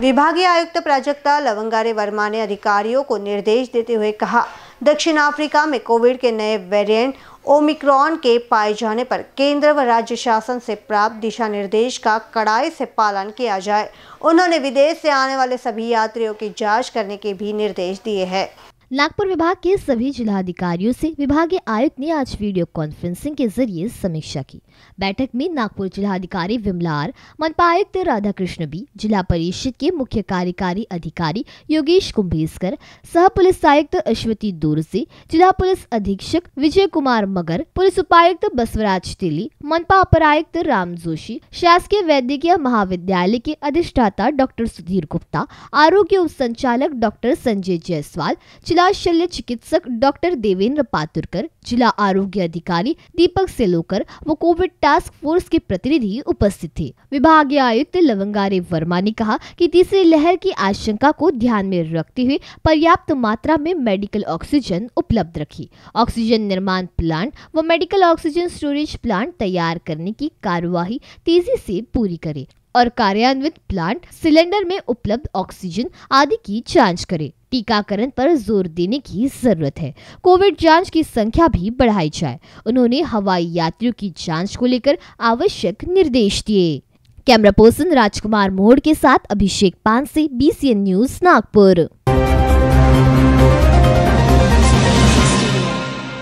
विभागीय आयुक्त प्राजक्ता लवंगारे वर्मा ने अधिकारियों को निर्देश देते हुए कहा दक्षिण अफ्रीका में कोविड के नए वेरिएंट ओमिक्रॉन के पाए जाने पर केंद्र व राज्य शासन से प्राप्त दिशा निर्देश का कड़ाई से पालन किया जाए उन्होंने विदेश से आने वाले सभी यात्रियों की जांच करने के भी निर्देश दिए हैं नागपुर विभाग के सभी जिलाधिकारियों से विभागीय आयुक्त ने आज वीडियो कॉन्फ्रेंसिंग के जरिए समीक्षा की बैठक में नागपुर जिलाधिकारी विमलार मनपा आयुक्त राधा कृष्ण बी जिला परिषद के मुख्य कार्यकारी अधिकारी योगेश कुंभेसकर सह पुलिस आयुक्त अश्वती दोरसे जिला पुलिस अधीक्षक विजय कुमार मगर पुलिस उपायुक्त बसवराज तिली मनपा अपर आयुक्त राम जोशी शासकीय वैद्यकीय महाविद्यालय के अधिष्ठाता डॉक्टर सुधीर गुप्ता आरोग्य उप संचालक डॉक्टर संजय जायसवाल जिला शल्य चिकित्सक डॉक्टर देवेंद्र पातुरकर जिला आरोग्य अधिकारी दीपक सेलोकर व कोविड टास्क फोर्स के प्रतिनिधि उपस्थित थे विभागीय आयुक्त लवंगारे वर्मा ने कहा कि तीसरी लहर की आशंका को ध्यान में रखते हुए पर्याप्त मात्रा में मेडिकल ऑक्सीजन उपलब्ध रखी ऑक्सीजन निर्माण प्लांट व मेडिकल ऑक्सीजन स्टोरेज प्लांट तैयार करने की कार्यवाही तेजी से पूरी करे और कार्यान्वित प्लांट सिलेंडर में उपलब्ध ऑक्सीजन आदि की जांच करे टीकाकरण पर जोर देने की जरूरत है कोविड जांच की संख्या भी बढ़ाई जाए उन्होंने हवाई यात्रियों की जांच को लेकर आवश्यक निर्देश दिए कैमरा पर्सन राजकुमार मोड़ के साथ अभिषेक पानसे बी न्यूज नागपुर